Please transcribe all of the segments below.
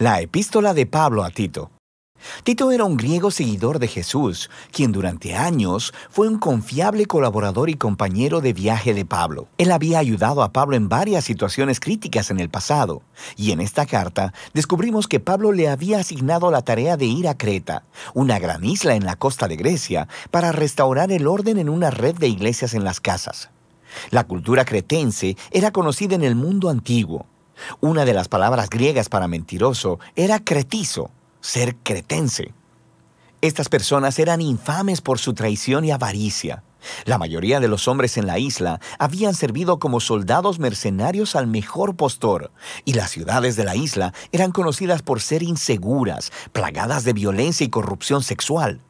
la epístola de Pablo a Tito. Tito era un griego seguidor de Jesús, quien durante años fue un confiable colaborador y compañero de viaje de Pablo. Él había ayudado a Pablo en varias situaciones críticas en el pasado, y en esta carta descubrimos que Pablo le había asignado la tarea de ir a Creta, una gran isla en la costa de Grecia, para restaurar el orden en una red de iglesias en las casas. La cultura cretense era conocida en el mundo antiguo, una de las palabras griegas para mentiroso era cretizo, ser cretense. Estas personas eran infames por su traición y avaricia. La mayoría de los hombres en la isla habían servido como soldados mercenarios al mejor postor, y las ciudades de la isla eran conocidas por ser inseguras, plagadas de violencia y corrupción sexual.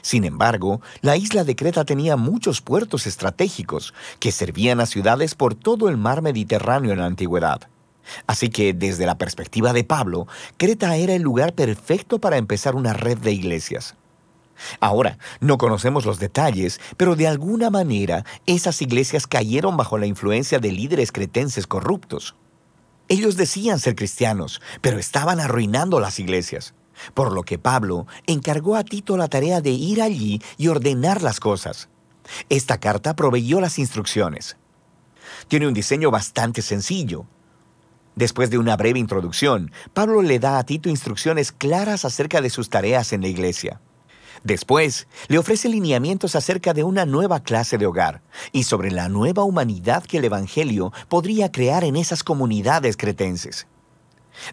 Sin embargo, la isla de Creta tenía muchos puertos estratégicos que servían a ciudades por todo el mar Mediterráneo en la antigüedad. Así que desde la perspectiva de Pablo, Creta era el lugar perfecto para empezar una red de iglesias. Ahora, no conocemos los detalles, pero de alguna manera esas iglesias cayeron bajo la influencia de líderes cretenses corruptos. Ellos decían ser cristianos, pero estaban arruinando las iglesias. Por lo que Pablo encargó a Tito la tarea de ir allí y ordenar las cosas. Esta carta proveyó las instrucciones. Tiene un diseño bastante sencillo, Después de una breve introducción, Pablo le da a Tito instrucciones claras acerca de sus tareas en la iglesia. Después, le ofrece lineamientos acerca de una nueva clase de hogar y sobre la nueva humanidad que el Evangelio podría crear en esas comunidades cretenses.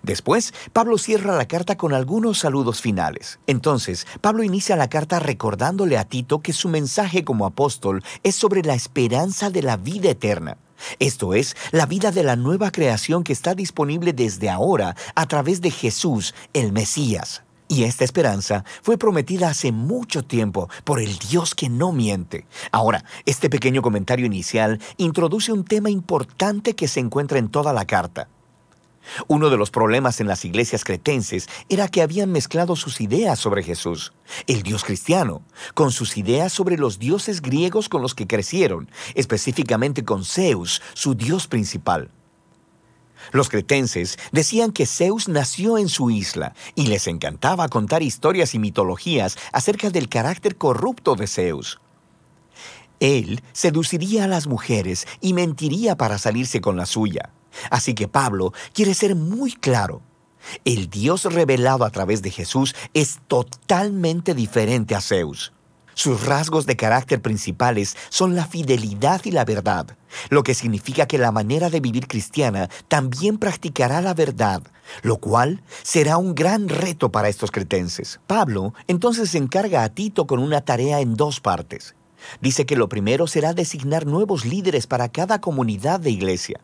Después, Pablo cierra la carta con algunos saludos finales. Entonces, Pablo inicia la carta recordándole a Tito que su mensaje como apóstol es sobre la esperanza de la vida eterna. Esto es la vida de la nueva creación que está disponible desde ahora a través de Jesús, el Mesías. Y esta esperanza fue prometida hace mucho tiempo por el Dios que no miente. Ahora, este pequeño comentario inicial introduce un tema importante que se encuentra en toda la carta. Uno de los problemas en las iglesias cretenses era que habían mezclado sus ideas sobre Jesús, el Dios cristiano, con sus ideas sobre los dioses griegos con los que crecieron, específicamente con Zeus, su dios principal. Los cretenses decían que Zeus nació en su isla y les encantaba contar historias y mitologías acerca del carácter corrupto de Zeus. Él seduciría a las mujeres y mentiría para salirse con la suya. Así que Pablo quiere ser muy claro. El Dios revelado a través de Jesús es totalmente diferente a Zeus. Sus rasgos de carácter principales son la fidelidad y la verdad, lo que significa que la manera de vivir cristiana también practicará la verdad, lo cual será un gran reto para estos cretenses. Pablo entonces se encarga a Tito con una tarea en dos partes. Dice que lo primero será designar nuevos líderes para cada comunidad de iglesia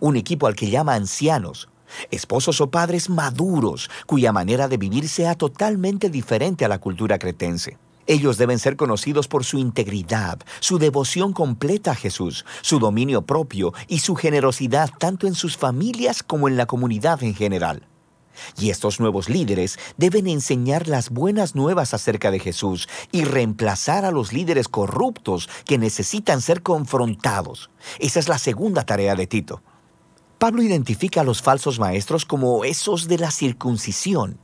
un equipo al que llama ancianos, esposos o padres maduros, cuya manera de vivir sea totalmente diferente a la cultura cretense. Ellos deben ser conocidos por su integridad, su devoción completa a Jesús, su dominio propio y su generosidad tanto en sus familias como en la comunidad en general. Y estos nuevos líderes deben enseñar las buenas nuevas acerca de Jesús y reemplazar a los líderes corruptos que necesitan ser confrontados. Esa es la segunda tarea de Tito. Pablo identifica a los falsos maestros como esos de la circuncisión,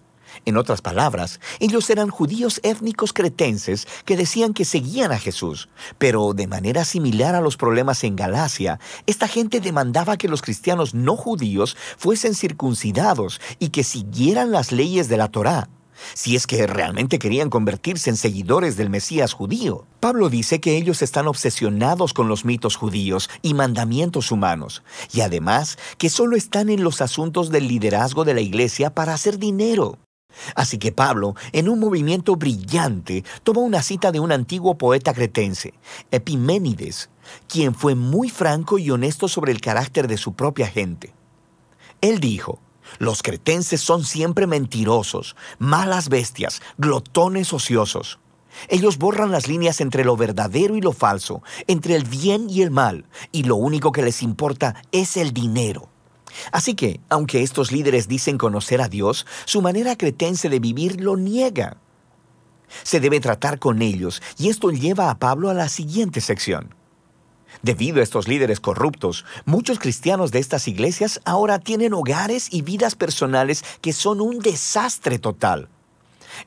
en otras palabras, ellos eran judíos étnicos cretenses que decían que seguían a Jesús, pero de manera similar a los problemas en Galacia, esta gente demandaba que los cristianos no judíos fuesen circuncidados y que siguieran las leyes de la Torá si es que realmente querían convertirse en seguidores del Mesías judío. Pablo dice que ellos están obsesionados con los mitos judíos y mandamientos humanos, y además que solo están en los asuntos del liderazgo de la iglesia para hacer dinero. Así que Pablo, en un movimiento brillante, tomó una cita de un antiguo poeta cretense, Epiménides, quien fue muy franco y honesto sobre el carácter de su propia gente. Él dijo, los cretenses son siempre mentirosos, malas bestias, glotones ociosos. Ellos borran las líneas entre lo verdadero y lo falso, entre el bien y el mal, y lo único que les importa es el dinero. Así que, aunque estos líderes dicen conocer a Dios, su manera cretense de vivir lo niega. Se debe tratar con ellos, y esto lleva a Pablo a la siguiente sección. Debido a estos líderes corruptos, muchos cristianos de estas iglesias ahora tienen hogares y vidas personales que son un desastre total.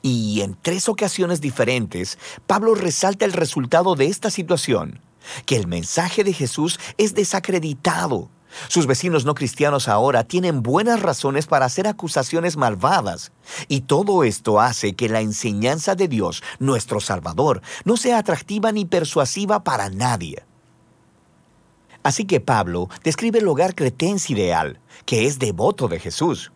Y en tres ocasiones diferentes, Pablo resalta el resultado de esta situación, que el mensaje de Jesús es desacreditado, sus vecinos no cristianos ahora tienen buenas razones para hacer acusaciones malvadas. Y todo esto hace que la enseñanza de Dios, nuestro Salvador, no sea atractiva ni persuasiva para nadie. Así que Pablo describe el hogar cretense ideal, que es devoto de Jesús.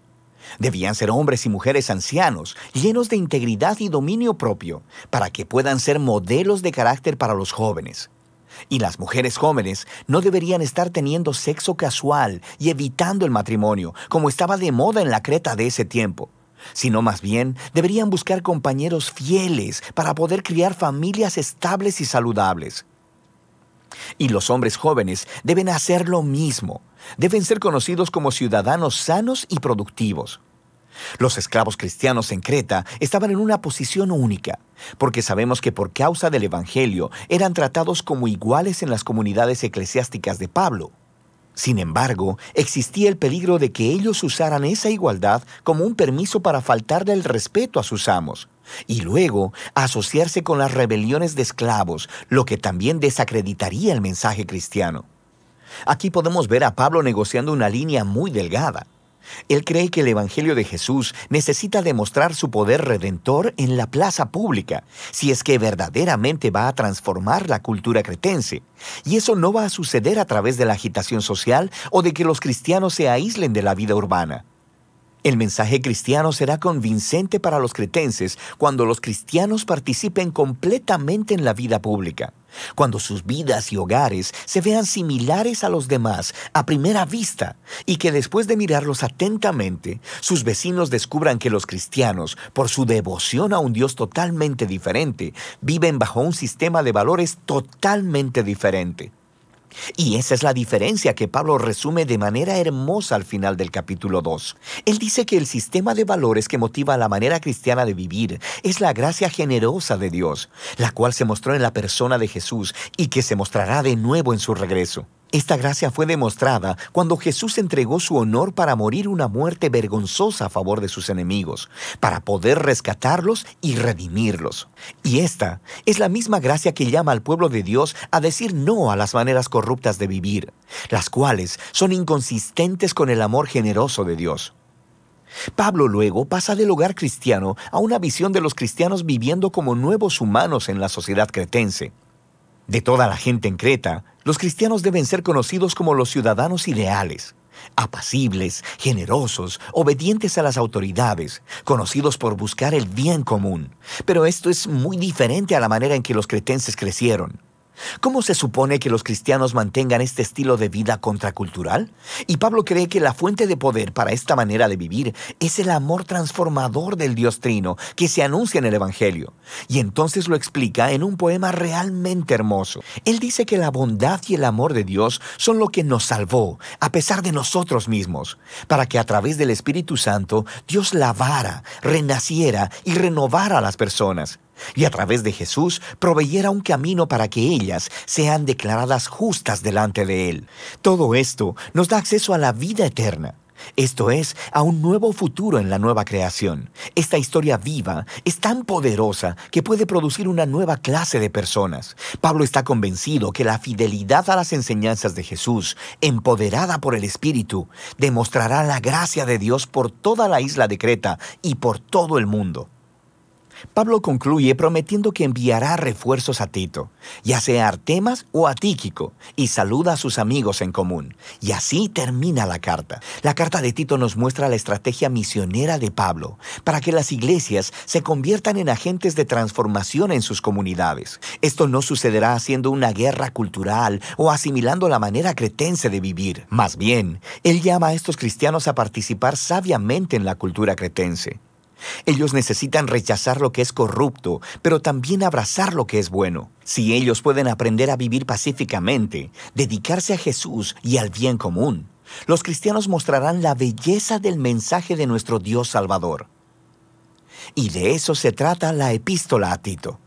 Debían ser hombres y mujeres ancianos, llenos de integridad y dominio propio, para que puedan ser modelos de carácter para los jóvenes. Y las mujeres jóvenes no deberían estar teniendo sexo casual y evitando el matrimonio, como estaba de moda en la Creta de ese tiempo, sino más bien deberían buscar compañeros fieles para poder criar familias estables y saludables. Y los hombres jóvenes deben hacer lo mismo, deben ser conocidos como ciudadanos sanos y productivos. Los esclavos cristianos en Creta estaban en una posición única, porque sabemos que por causa del Evangelio eran tratados como iguales en las comunidades eclesiásticas de Pablo. Sin embargo, existía el peligro de que ellos usaran esa igualdad como un permiso para faltarle el respeto a sus amos, y luego asociarse con las rebeliones de esclavos, lo que también desacreditaría el mensaje cristiano. Aquí podemos ver a Pablo negociando una línea muy delgada. Él cree que el Evangelio de Jesús necesita demostrar su poder redentor en la plaza pública, si es que verdaderamente va a transformar la cultura cretense. Y eso no va a suceder a través de la agitación social o de que los cristianos se aíslen de la vida urbana. El mensaje cristiano será convincente para los cretenses cuando los cristianos participen completamente en la vida pública. Cuando sus vidas y hogares se vean similares a los demás a primera vista y que después de mirarlos atentamente, sus vecinos descubran que los cristianos, por su devoción a un Dios totalmente diferente, viven bajo un sistema de valores totalmente diferente. Y esa es la diferencia que Pablo resume de manera hermosa al final del capítulo 2. Él dice que el sistema de valores que motiva la manera cristiana de vivir es la gracia generosa de Dios, la cual se mostró en la persona de Jesús y que se mostrará de nuevo en su regreso. Esta gracia fue demostrada cuando Jesús entregó su honor para morir una muerte vergonzosa a favor de sus enemigos, para poder rescatarlos y redimirlos. Y esta es la misma gracia que llama al pueblo de Dios a decir no a las maneras corruptas de vivir, las cuales son inconsistentes con el amor generoso de Dios. Pablo luego pasa del hogar cristiano a una visión de los cristianos viviendo como nuevos humanos en la sociedad cretense. De toda la gente en Creta, los cristianos deben ser conocidos como los ciudadanos ideales, apacibles, generosos, obedientes a las autoridades, conocidos por buscar el bien común. Pero esto es muy diferente a la manera en que los cretenses crecieron. ¿Cómo se supone que los cristianos mantengan este estilo de vida contracultural? Y Pablo cree que la fuente de poder para esta manera de vivir es el amor transformador del Dios Trino que se anuncia en el Evangelio. Y entonces lo explica en un poema realmente hermoso. Él dice que la bondad y el amor de Dios son lo que nos salvó, a pesar de nosotros mismos, para que a través del Espíritu Santo Dios lavara, renaciera y renovara a las personas y a través de Jesús proveyera un camino para que ellas sean declaradas justas delante de Él. Todo esto nos da acceso a la vida eterna. Esto es, a un nuevo futuro en la nueva creación. Esta historia viva es tan poderosa que puede producir una nueva clase de personas. Pablo está convencido que la fidelidad a las enseñanzas de Jesús, empoderada por el Espíritu, demostrará la gracia de Dios por toda la isla de Creta y por todo el mundo. Pablo concluye prometiendo que enviará refuerzos a Tito, ya sea a Artemas o a Tíquico, y saluda a sus amigos en común. Y así termina la carta. La carta de Tito nos muestra la estrategia misionera de Pablo para que las iglesias se conviertan en agentes de transformación en sus comunidades. Esto no sucederá haciendo una guerra cultural o asimilando la manera cretense de vivir. Más bien, él llama a estos cristianos a participar sabiamente en la cultura cretense. Ellos necesitan rechazar lo que es corrupto, pero también abrazar lo que es bueno. Si ellos pueden aprender a vivir pacíficamente, dedicarse a Jesús y al bien común, los cristianos mostrarán la belleza del mensaje de nuestro Dios Salvador. Y de eso se trata la epístola a Tito.